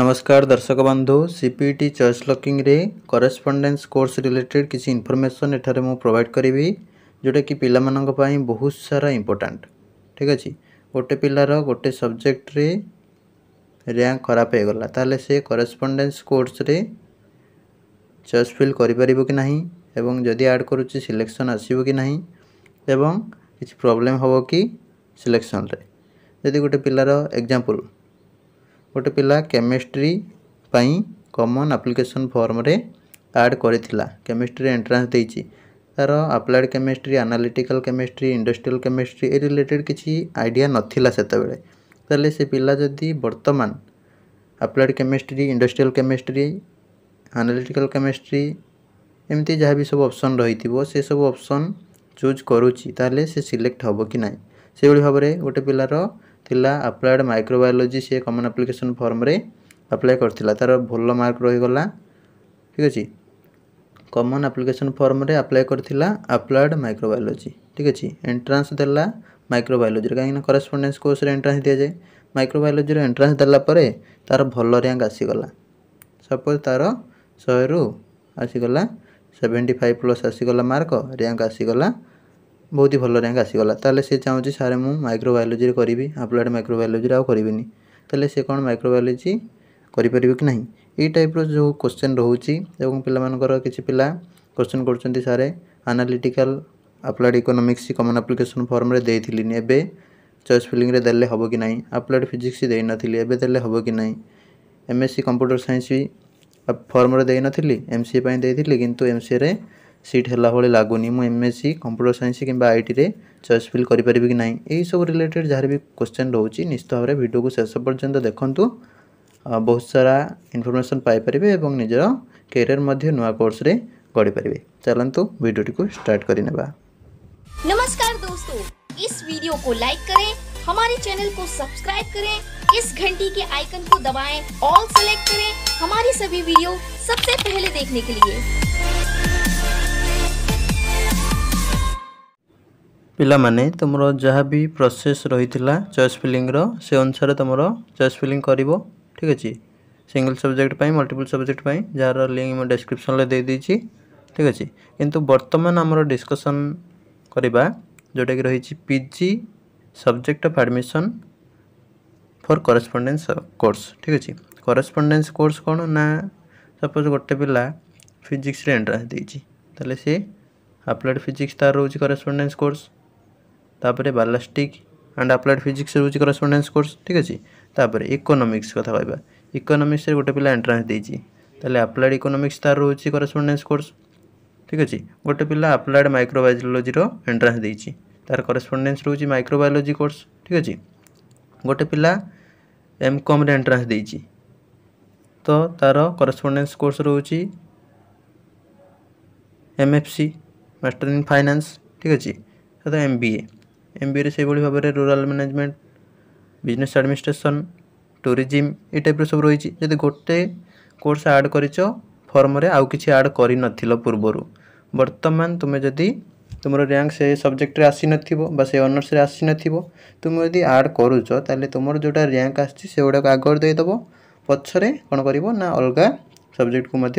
নমস্কার দর্শক বন্ধু সিপিইটি চয়েস লকিংরে করেসপন্ডেন্স কোর্স রিলেটেড কিছু ইনফরমেসন এখানে মু প্রোভাইড করিবি যেটা কি পিলামানঙ্ক পাই বহুত সারা ইম্পর্টান্ট ঠিক আছে গোটে পিলার গোটে সবজেক্টরে র্যাঙ্ক খারাপ হয়ে গলা তাহলে সে করেসপন্ডেন্স কোর্সরে চয়েস ফিল করিপারিব কি না এবং যদি আড করুছি সিলেকশন আসিব কি না এবং কিছু প্রোবলেম হব কি সিলেকশনরে যদি গোটে পিলার এক্সাম্পল ଗୋଟେ ପିଲା କେମିଷ୍ଟ୍ରି ପାଇଁ କମନ୍ ଆପ୍ଲିକେସନ୍ ଫର୍ମରେ ଆଡ଼୍ କରିଥିଲା କେମିଷ୍ଟ୍ରିରେ ଏଣ୍ଟ୍ରାନ୍ସ ଦେଇଛି ତା'ର applied chemistry analytical chemistry industrial chemistry ଏ ରିଲେଟେଡ଼୍ କିଛି ଆଇଡ଼ିଆ ନଥିଲା ସେତେବେଳେ ତାହେଲେ ସେ ପିଲା ଯଦି ବର୍ତ୍ତମାନ applied chemistry industrial chemistry analytical chemistry ଏମିତି ଯାହା ବି ସବୁ ଅପସନ୍ ରହିଥିବ ସେସବୁ ଅପସନ୍ ଚୁଜ୍ କରୁଛି ତାହେଲେ ସେ ସିଲେକ୍ଟ ହେବ କି ନାହିଁ ସେଭଳି ଭାବରେ ଗୋଟେ ପିଲାର ଥିଲା ଆପ୍ଲାଏଡ୍ ମାଇକ୍ରୋବାୟୋଲୋଜି ସିଏ କମନ୍ ଆପ୍ଲିକେସନ୍ ଫର୍ମରେ ଆପ୍ଲାଏ କରିଥିଲା ତା'ର ଭଲ ମାର୍କ ରହିଗଲା ଠିକ୍ ଅଛି କମନ୍ ଆପ୍ଲିକେସନ୍ ଫର୍ମରେ ଆପ୍ଲାଏ କରିଥିଲା ଆପ୍ଲାଏଡ୍ ମାଇକ୍ରୋବାୟୋଲୋଜି ଠିକ୍ ଅଛି ଏଣ୍ଟ୍ରାନ୍ସ ଦେଲା ମାଇକ୍ରୋବାୟୋଲୋଜିରେ କାହିଁକିନା କରେସ୍ପଣ୍ଡେନ୍ସ କୋର୍ସରେ ଏଣ୍ଟ୍ରାନ୍ସ ଦିଆଯାଏ ମାଇକ୍ରୋବାୟୋଲୋଜିରେ ଏଣ୍ଟ୍ରାନ୍ସ ଦେଲା ପରେ ତା'ର ଭଲ ରାଙ୍କ ଆସିଗଲା ସପୋଜ୍ ତା'ର ଶହେରୁ ଆସିଗଲା ସେଭେଣ୍ଟି ଫାଇଭ୍ ପ୍ଲସ୍ ଆସିଗଲା ମାର୍କ ରାଙ୍କ ଆସିଗଲା ବହୁତ ହି ଭଲ ରାଙ୍କ ଆସିଗଲା ତାହେଲେ ସେ ଚାହୁଁଛି ସାର୍ ମୁଁ ମାଇକ୍ରୋବାୟୋଲୋଜିରେ କରିବି ଆପ୍ଲାଏଡ଼୍ ମାଇକ୍ରୋବାୟୋଲୋଜିରେ ଆଉ କରିବିନି ତାହେଲେ ସେ କ'ଣ ମାଇକ୍ରୋବାୟୋଲୋଜି କରିପାରିବେ କି ନାହିଁ ଏଇ ଟାଇପ୍ର ଯେଉଁ କୋଶ୍ଚିନ୍ ରହୁଛି ଏବଂ ପିଲାମାନଙ୍କର କିଛି ପିଲା କୋଶ୍ଚେନ୍ କରୁଛନ୍ତି sir analytical applied economics common application ଫର୍ମରେ ଦେଇଥିଲିନି ଏବେ ଚଏସ୍ ଫିଲିଂରେ ଦେଲେ ହେବ କି ନାହିଁ ଆପ୍ଲାଏଡ଼୍ ଫିଜିକ୍ସ ଦେଇନଥିଲି ଏବେ ଦେଲେ ହେବ କି ନାହିଁ ଏମ୍ଏସ୍ସି କମ୍ପ୍ୟୁଟର ସାଇନ୍ସ ବି ଫର୍ମରେ ଦେଇନଥିଲି ଏମ୍ ସି ପାଇଁ ଦେଇଥିଲି କିନ୍ତୁ ଏମ୍ସିଏରେ सीट हेला भाई लगुनि मुझ एम एससी कंप्यूटर सैंस कि आई टी चयस फिल करें कि ना यू रिलेटेड जहाँ भी क्वेश्चन रोचे निश्चित भाव में भिडियो को शेष पर्यटन देखु बहुत सारा इनफर्मेसन पाइपर और निजर कैरियर मध्य नुआ कोर्स गढ़ीपरेंगे चलतु भिडियो स्टार्ट करने नमस्कार दोस्तों इस वीडियो को लाइक करें हमारे चैनल को सब्सक्राइब करें इस घंटी के आइकन को दबाएं ऑल सेलेक्ट करें हमारी सभी वीडियो सबसे पहले देखने के लिए ପିଲାମାନେ ତୁମର ଯାହା ବି ପ୍ରୋସେସ୍ ରହିଥିଲା ଚଏସ୍ ଫିଲିଂର ସେ ଅନୁସାରେ ତୁମର ଚଏସ୍ ଫିଲିଂ କରିବ ଠିକ୍ ଅଛି ସିଙ୍ଗଲ୍ ସବଜେକ୍ଟ ପାଇଁ ମଲ୍ଟିପୁଲ୍ ସବଜେକ୍ଟ ପାଇଁ ଯାହାର ଲିଙ୍କ୍ ମୁଁ ଡେସ୍କ୍ରିପସନ୍ରେ ଦେଇଦେଇଛି ଠିକ୍ ଅଛି କିନ୍ତୁ ବର୍ତ୍ତମାନ ଆମର ଡିସ୍କସନ୍ କରିବା ଯେଉଁଟାକି ରହିଛି P G subject of admission for correspondence course ଠିକ୍ ଅଛି କରେସ୍ପଣ୍ଡେନ୍ସ କୋର୍ସ କ'ଣ ନା ସପୋଜ୍ ଗୋଟେ ପିଲା ଫିଜିକ୍ସରେ ଏଣ୍ଟ୍ରାନ୍ସ ଦେଇଛି ତାହେଲେ ସେ ଆପ୍ଲାଏଡ଼୍ ଫିଜିକ୍ସ ତା'ର ରହୁଛି କରେସ୍ପଣ୍ଡେନ୍ସ କୋର୍ସ ତାପରେ ବାଲାଷ୍ଟିକ୍ ଆଣ୍ଡ ଆପ୍ଲାଏଡ୍ ଫିଜିକ୍ସ ରହୁଛି କରସ୍ପଣ୍ଡେନ୍ସ କୋର୍ସ ଠିକ୍ ଅଛି ତାପରେ ଇକୋନୋମିକ୍ସ କଥା କହିବା ଇକୋନୋମିକ୍ସରେ ଗୋଟେ ପିଲା ଏଣ୍ଟ୍ରାନ୍ସ ଦେଇଛି ତାହେଲେ ଆପ୍ଲାଏଡ୍ ଇକୋନୋମିକ୍ସ ତା'ର ରହୁଛି କରସ୍ପଣ୍ଡେନ୍ସ କୋର୍ସ ଠିକ୍ ଅଛି ଗୋଟେ ପିଲା ଆପ୍ଲାଏଡ୍ ମାଇକ୍ରୋବାୟୋଲୋଜିର ଏଣ୍ଟ୍ରାନ୍ସ ଦେଇଛି ତା'ର କରସ୍ପଣ୍ଡେନ୍ସ ରହୁଛି ମାଇକ୍ରୋବାୟୋଲୋଜି କୋର୍ସ ଠିକ୍ ଅଛି ଗୋଟେ ପିଲା ଏମ୍ କମ୍ରେ ଏଣ୍ଟ୍ରାନ୍ସ ଦେଇଛି ତ ତା'ର କରସ୍ପଣ୍ଡେନ୍ସ କୋର୍ସ ରହୁଛି M F C master in finance ଠିକ୍ ଅଛି ତ ଏମ୍ ବି ଏ ଏମ୍ ବିଏରେ ସେହିଭଳି ଭାବରେ rural management business administration tourism ଏ ଟାଇପ୍ର ସବୁ ରହିଛି ଯଦି ଗୋଟେ କୋର୍ସ ଆଡ଼୍ କରିଛ ଫର୍ମରେ ଆଉ କିଛି ଆଡ଼୍ କରିନଥିଲ ପୂର୍ବରୁ ବର୍ତ୍ତମାନ ତୁମେ ଯଦି ତୁମର ର୍ୟାଙ୍କ ସେ ସବଜେକ୍ଟରେ ଆସିନଥିବ ବା ସେ ଅନର୍ସରେ ଆସିନଥିବ ତୁମେ ଯଦି ଆଡ଼୍ କରୁଛ ତାହେଲେ ତୁମର ଯେଉଁଟା ର୍ୟାଙ୍କ ଆସିଛି ସେଗୁଡ଼ାକ ଆଗରେ ଦେଇଦେବ ପଛରେ କ'ଣ କରିବ ନା ଅଲଗା ସବଜେକ୍ଟକୁ ମଧ୍ୟ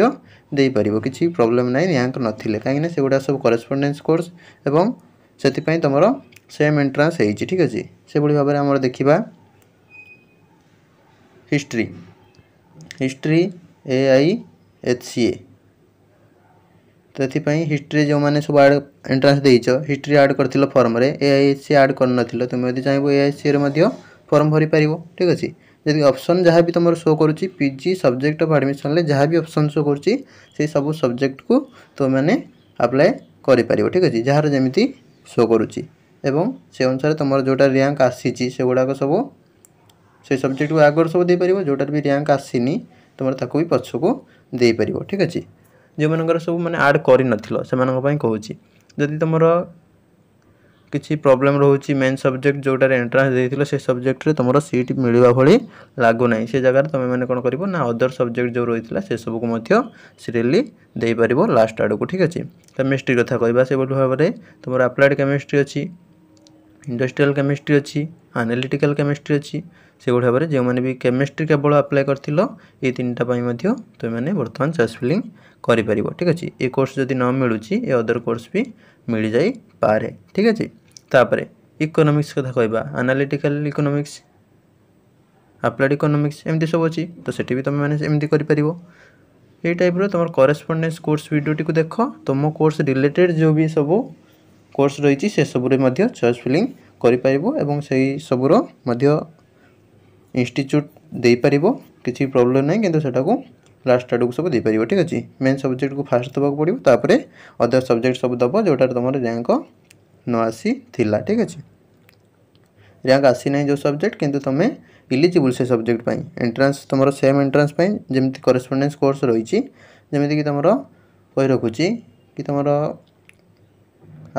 ଦେଇପାରିବ କିଛି ପ୍ରୋବ୍ଲେମ୍ ନାହିଁ ର୍ୟାଙ୍କ ନଥିଲେ କାହିଁକିନା ସେଗୁଡ଼ା ସବୁ କରେସ୍ପଣ୍ଡେନ୍ସ କୋର୍ସ ଏବଂ ସେଥିପାଇଁ ତୁମର सेम एंट्रान्स ठीक है से भाव में देखा history history A I H C एप हिस्ट्री जो मैंने सब आड एंट्रान्स दे हिस्ट्री आड कर फर्म ए आई एच सी आड कर तुम यदि चाहिए ए आई सी ए फर्म भरी पार ठीक अच्छे यदि अप्सन जहाँ भी तुम शो कर पिजी सब्जेक्ट अफ आडमिशन जहाँ भी अप्सन शो कर सब सब्जेक्ट को तुमने तो अप्लाय कर ठीक है जहाँ जमी शो करुच्ची এবং সে অনুসারে তোমার যেটা র্যাঙ্ক আসিছি সেগুড়াক সবু সেই সবজেক্টকে আগর সবু দেইপারিব যেটার বি র্যাঙ্ক আসিনি তোমার তাকে বি পছকু দেইপারিব ঠিক আছে ଯେଉଁମାନଙ୍କର ସବୁ ମାନେ ଆଡ଼୍ କରିନଥିଲ ସେମାନଙ୍କ ପାଇଁ କହୁଛି ଯଦି ତୁମର କିଛି ପ୍ରୋବ୍ଲେମ୍ ରହୁଛି ମେନ୍ ସବଜେକ୍ଟ ଯେଉଁଟାରେ ଏଣ୍ଟ୍ରାନ୍ସ ଦେଇଥିଲ ସେ ସବଜେକ୍ଟରେ ତୁମର ସିଟ୍ ମିଳିବା ଭଳି ଲାଗୁନାହିଁ ସେ ଜାଗାରେ ତୁମେମାନେ କ'ଣ କରିବ ନା ଅଦର ସବଜେକ୍ଟ ଯେଉଁ ରହିଥିଲା ସେସବୁକୁ ମଧ୍ୟ ସିରିଏଲି ଦେଇପାରିବ ଲାଷ୍ଟ ଆଡ଼କୁ ଠିକ୍ ଅଛି କେମିଷ୍ଟ୍ରି କଥା କହିବା ସେଭଳି ଭାବରେ ତୁମର ଆପ୍ଲାଏଡ଼୍ କେମିଷ୍ଟ୍ରି ଅଛି ଇଣ୍ଡଷ୍ଟ୍ରିଆଲ କେମିଷ୍ଟ୍ରି ଅଛି ଆନାଲିଟିକାଲ କେମିଷ୍ଟ୍ରି ଅଛି ସେଭଳି ଭାବରେ ଯେଉଁମାନେ ବି କେମିଷ୍ଟ୍ରି କେବଳ ଆପ୍ଲାଏ କରିଥିଲ ଏଇ ତିନିଟା ପାଇଁ ମଧ୍ୟ ତୁମେମାନେ ବର୍ତ୍ତମାନ ଚଏସ୍ ଫିଲିଂ କରିପାରିବ ଠିକ୍ ଅଛି ଏ କୋର୍ସ ଯଦି ନ ମିଳୁଛି ଏ ଅଦର କୋର୍ସ ବି ମିଳିଯାଇପାରେ ଠିକ୍ ଅଛି ତାପରେ ଇକୋନୋମିକ୍ସ କଥା କହିବା ଆନାଲିଟିକାଲ ଇକୋନୋମିକ୍ସ ଆପ୍ଲାଏଡ୍ ଇକୋନୋମିକ୍ସ ଏମିତି ସବୁ ଅଛି ତ ସେଠି ବି ତୁମେମାନେ ଏମିତି କରିପାରିବ এই টাইপর তোমার করেসপন্ডেন্স কোর্স ভিডিওটি দেখ তোম কোর্স রিলেটেড যে সব কোর্স রয়েছে সেসবুরে মধ্যে চয়েস ফিলিং କରିପାରିବ ଏବଂ ସେଇ ସବୁର ମଧ୍ୟ ଇନଷ୍ଟିଚ୍ୟୁଟ୍ ଦେଇପାରିବ କିଛି ପ୍ରୋବ୍ଲେମ୍ ନାହିଁ କିନ୍ତୁ ସେଟାକୁ ଲାଷ୍ଟ ଆଡ଼କୁ ସବୁ ଦେଇପାରିବ ଠିକ୍ ଅଛି ମେନ୍ ସବଜେକ୍ଟକୁ ଫାଷ୍ଟ ଦେବାକୁ ପଡ଼ିବ ତାପରେ ଅଦର ସବଜେକ୍ଟ ସବୁ ଦେବ ଯେଉଁଟାରେ ତୁମର ର୍ୟାଙ୍କ ନ ଆସିଥିଲା ଠିକ୍ ଅଛି ର୍ୟାଙ୍କ ଆସିନାହିଁ ଯେଉଁ ସବଜେକ୍ଟ କିନ୍ତୁ ତୁମେ ଇଲିଜିବୁଲ୍ ସେ ସବଜେକ୍ଟ ପାଇଁ ଏଣ୍ଟ୍ରାନ୍ସ ତୁମର ସେମ୍ ଏଣ୍ଟ୍ରାନ୍ସ ପାଇଁ ଯେମିତି କରେସ୍ପଣ୍ଡେନ୍ସ କୋର୍ସ ରହିଛି ଯେମିତିକି ତୁମର କହି ରଖୁଛି କି ତୁମର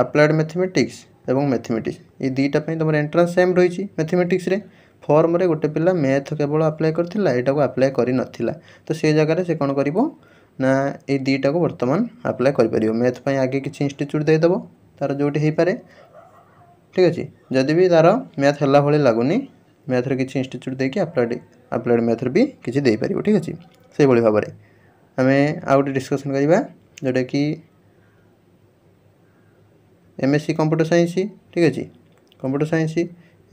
আপ্লায়েড ম্যাথমেটিক্স এবং ম্যাথমেটিক্স এই দুইটা তোমার এন্ট্রান্স সেম রয়েছে ম্যাথমেটিক্সরে ফর্মরে গোটে পিলা ম্যাথ কেবল আপ্লাই করেছিলা এটাকে আপ্লাই করে নথিলা তো সেই জায়গায় সে কোণ করব না এই দুইটাকে বর্তমান আপ্লাই করে পারিব ম্যাথ পাই আগে কিছু ইনস্টিচ্ୟୁଟ୍ ଦେଇଦେବ তার যেটি হইপারে ঠিক আছে যদি বি তার ম্যাথ হেলা ভালো লাগুনি ম্যাথরে কিছু ইনস্টিচ্ୟୁଟ୍ দিয়ে আপ্লাইড আপ্লাইড ম্যাথরে বি কিছু দিয়ে পারিব ঠিক আছে সেইভাবে ভাবে আমি আউ গোটে ডিসকসন করা যেটা কি এমএসসি কম্পিউটার সাইন্স ঠিক আছে computer science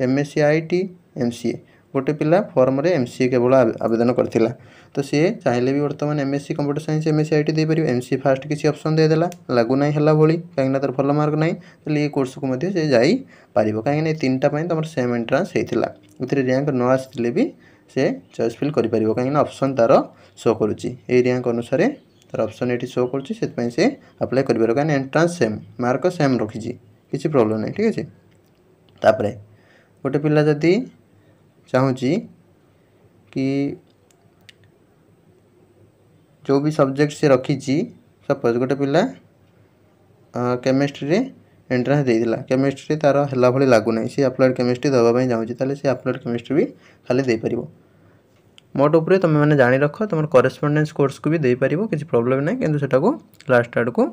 MSc IT MCA ଗୋଟେ ପିଲା ଫର୍ମରେ ଏମ୍ ସି ଏ କେବଳ ଆବେଦନ କରିଥିଲା ତ ସିଏ ଚାହିଁଲେ ବି ବର୍ତ୍ତମାନ M S C computer science M S C I T ଦେଇପାରିବ ଏମ୍ ସି ଫାଷ୍ଟ କିଛି ଅପସନ୍ ଦେଇଦେଲା ଲାଗୁ ନାହିଁ ହେଲା ଭଳି କାହିଁକିନା ତା'ର ଭଲ ମାର୍କ ନାହିଁ ତାହେଲେ ଏ କୋର୍ସକୁ ମଧ୍ୟ ସେ ଯାଇପାରିବ କାହିଁକିନା ଏ ତିନିଟା ପାଇଁ ତୁମର ସେମ୍ ଏଣ୍ଟ୍ରାନ୍ସ ହେଇଥିଲା ଏଥିରେ ର୍ୟାଙ୍କ ନ ଆସିଥିଲେ ବି ସେ ଚଏସ୍ ଫିଲ୍ କରିପାରିବ କାହିଁକିନା ଅପସନ୍ ତା'ର ଶୋ କରୁଛି ଏଇ ର୍ୟାଙ୍କ ଅନୁସାରେ तार अप्सन ये शो कर सी आप्लाय कर कहीं एंट्रान्स सेम मार्क सेम रखी किसी प्रोब्लम नहीं ठीक है ताप गोटे पिला जदि चाहू कि जो भी सब्जेक्ट सी रखी सपोज गोटे पिला केमिस्ट्री एंट्रान्स देता केमिस्ट्री तार है भाई लगूना सी आप्लाइड केमिस्ट्री देवाई चाहूँ तेल सी आप्लाइड केमिस्ट्री भी खाली देपर ମୋଟ ଉପରେ ତୁମେମାନେ ଜାଣି ରଖ ତୁମର କରେସ୍ପଣ୍ଡେନ୍ସ କୋର୍ସକୁ ବି ଦେଇପାରିବ କିଛି ପ୍ରୋବ୍ଲେମ୍ ନାହିଁ କିନ୍ତୁ ସେଟାକୁ ଲାଷ୍ଟ ଆଡ଼କୁ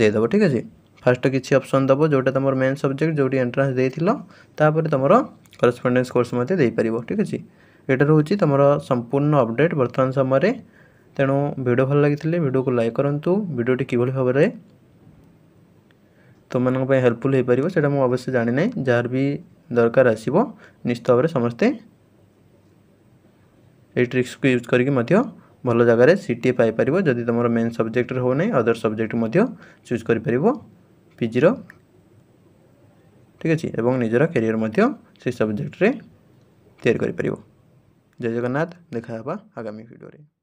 ଦେଇଦେବ ଠିକ୍ ଅଛି ଫାର୍ଷ୍ଟ କିଛି ଅପସନ୍ ଦେବ ଯେଉଁଟା ତୁମର ମେନ୍ ସବଜେକ୍ଟ ଯେଉଁଠି ଏଣ୍ଟ୍ରାନ୍ସ ଦେଇଥିଲ ତାପରେ ତୁମର କରେସ୍ପଣ୍ଡେନ୍ସ କୋର୍ସ ମଧ୍ୟ ଦେଇପାରିବ ଠିକ୍ ଅଛି ଏଇଟା ରହୁଛି ତୁମର ସମ୍ପୂର୍ଣ୍ଣ ଅପଡ଼େଟ୍ ବର୍ତ୍ତମାନ ସମୟରେ ତେଣୁ ଭିଡ଼ିଓ ଭଲ ଲାଗିଥିଲେ ଭିଡ଼ିଓକୁ ଲାଇକ୍ କରନ୍ତୁ ଭିଡ଼ିଓଟି କିଭଳି ଭାବରେ ତୁମମାନଙ୍କ ପାଇଁ ହେଲ୍ପଫୁଲ୍ ହୋଇପାରିବ ସେଇଟା ମୁଁ ଅବଶ୍ୟ ଜାଣିନାହିଁ ଯାହାର ବି ଦରକାର ଆସିବ ନିଶ୍ଚିତ ଭାବରେ ସମସ୍ତେ ये ट्रिक्स को यूज करके भल जगार सी टी जदि तुम मेन सब्जेक्ट हो ना अदर सब्जेक्ट चूज कर पार ठीक अच्छे और निजर कैरियर से सब्जेक्ट रे तैयारी जगन्नाथ देखा आगामी भिडियो